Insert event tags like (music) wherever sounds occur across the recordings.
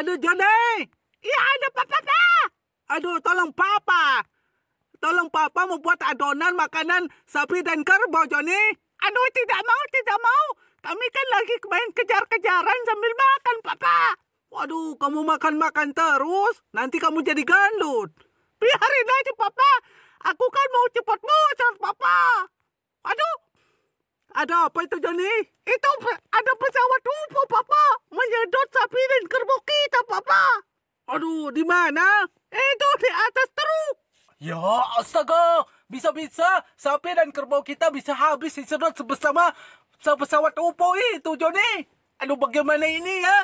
Aduh, Johnny! Iya, ada papa, papa! Aduh, tolong papa! Tolong papa mau buat adonan makanan sapi dan kerbau, Johnny! Aduh, tidak mau, tidak mau! Kami kan lagi main kejar-kejaran sambil makan, papa! Waduh, kamu makan-makan terus, nanti kamu jadi gandut. Biarin aja, papa! Aku kan mau cepat muncul, papa! Aduh! Ada apa itu, Johnny? Itu ada pesawat UFO, papa! Di mana? Itu eh, di atas terus. Ya, astaga. Bisa-bisa sapi dan kerbau kita bisa habis disedot sebesar pesawat UFO itu, Joni. Aduh, bagaimana ini ya?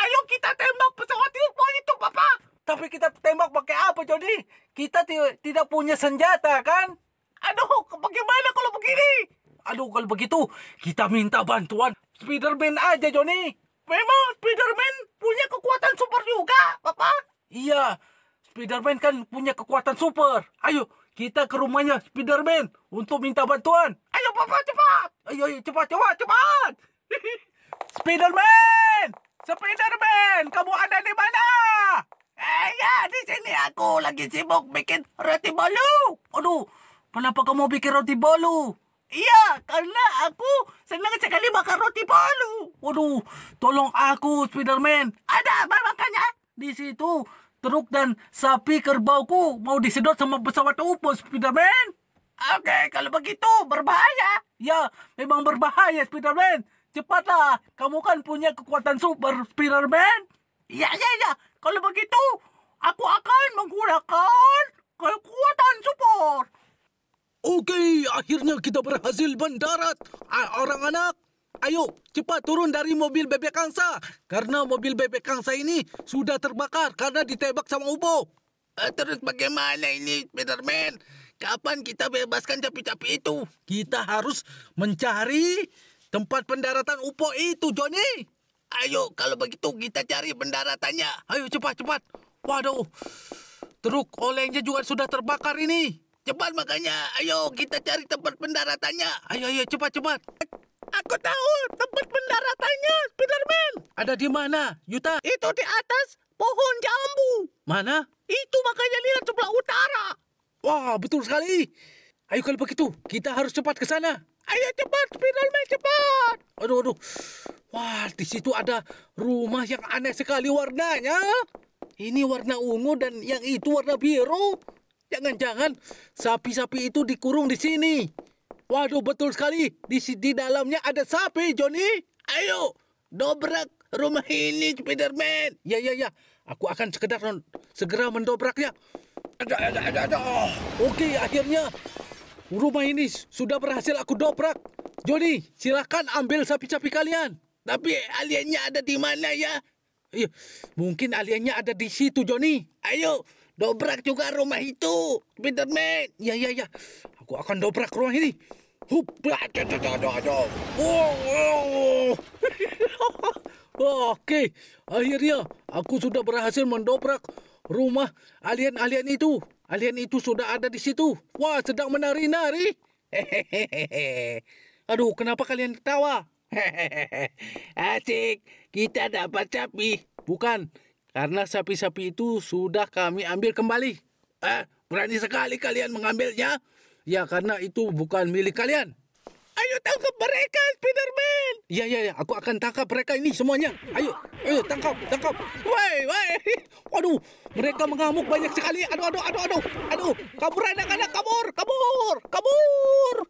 Ayo kita tembak pesawat UFO itu, Papa. Tapi kita tembak pakai apa, Joni? Kita tidak punya senjata, kan? Aduh, bagaimana kalau begini? Aduh, kalau begitu kita minta bantuan Spiderman aja, Joni. Memang Spiderman Iya, Spiderman kan punya kekuatan super. Ayo, kita ke rumahnya Spiderman untuk minta bantuan. Ayo papa cepat. Ayo, ayo cepat cepat cepat. (laughs) Spiderman! Spiderman, kamu ada di mana? Eh ya, di sini aku lagi sibuk bikin roti bolu. Aduh, kenapa kamu bikin roti bolu? Iya, karena aku senang sekali makan roti bolu. Waduh, tolong aku, Spiderman. Ada apa makanya? Di situ truk dan sapi kerbauku mau disedot sama pesawat UFO, Spiderman. Oke, okay, kalau begitu berbahaya. Ya, memang berbahaya, Spiderman. Cepatlah, kamu kan punya kekuatan super, Spiderman. Ya ya ya Kalau begitu, aku akan menggunakan kekuatan super. Oke, okay, akhirnya kita berhasil mendarat. Ah, orang anak, Ayo, cepat turun dari mobil bebek angsa. Karena mobil bebek angsa ini sudah terbakar karena ditebak sama Ubo. Eh, terus bagaimana ini, Spiderman? Kapan kita bebaskan capi-capi itu? Kita harus mencari tempat pendaratan Upo itu, Johnny. Ayo, kalau begitu kita cari pendaratannya. Ayo, cepat, cepat. Waduh, truk olengnya juga sudah terbakar ini. Cepat makanya, ayo kita cari tempat pendaratannya. Ayo, ayo, cepat, cepat. Aku tahu tempat pendaratannya, Spiderman. Ada di mana, Yuta? Itu di atas pohon jambu. Mana? Itu makanya lihat sebelah utara. Wah, betul sekali. Ayo kalau begitu, kita harus cepat ke sana. Ayo cepat, Spiderman, cepat. Aduh, aduh. Wah, di situ ada rumah yang aneh sekali warnanya. Ini warna ungu dan yang itu warna biru. Jangan-jangan sapi-sapi itu dikurung di sini. Waduh, betul sekali. Di, di dalamnya ada sapi, Johnny. Ayo, dobrak rumah ini, Spiderman. Ya, ya, ya. Aku akan sekedar non, segera mendobraknya. Ada, ada, ada, ada. Oh, oke, akhirnya rumah ini sudah berhasil aku dobrak. Johnny, silakan ambil sapi-sapi kalian. Tapi aliennya ada di mana ya? Iya, mungkin aliennya ada di situ, Johnny. Ayo, Dobrak juga rumah itu, Spiderman. Ya, ya, ya. Aku akan dobrak rumah ini. Wow. Oke, akhirnya aku sudah berhasil mendobrak rumah alien-alien itu. Alien itu sudah ada di situ. Wah, sedang menari-nari. Hehehe. (laughs) Aduh, kenapa kalian tertawa? Hehehehe. (laughs) Asik, kita dapat capi. Bukan, karena sapi-sapi itu sudah kami ambil kembali. Eh, berani sekali kalian mengambilnya? Ya, karena itu bukan milik kalian. Ayo tangkap mereka, Spiderman. Ya, ya, ya. Aku akan tangkap mereka ini semuanya. Ayo, ayo tangkap, tangkap. Woi, woi. Waduh, mereka mengamuk banyak sekali. Aduh, aduh, aduh, aduh. Aduh, kabur anak-anak, kabur, kabur, kabur.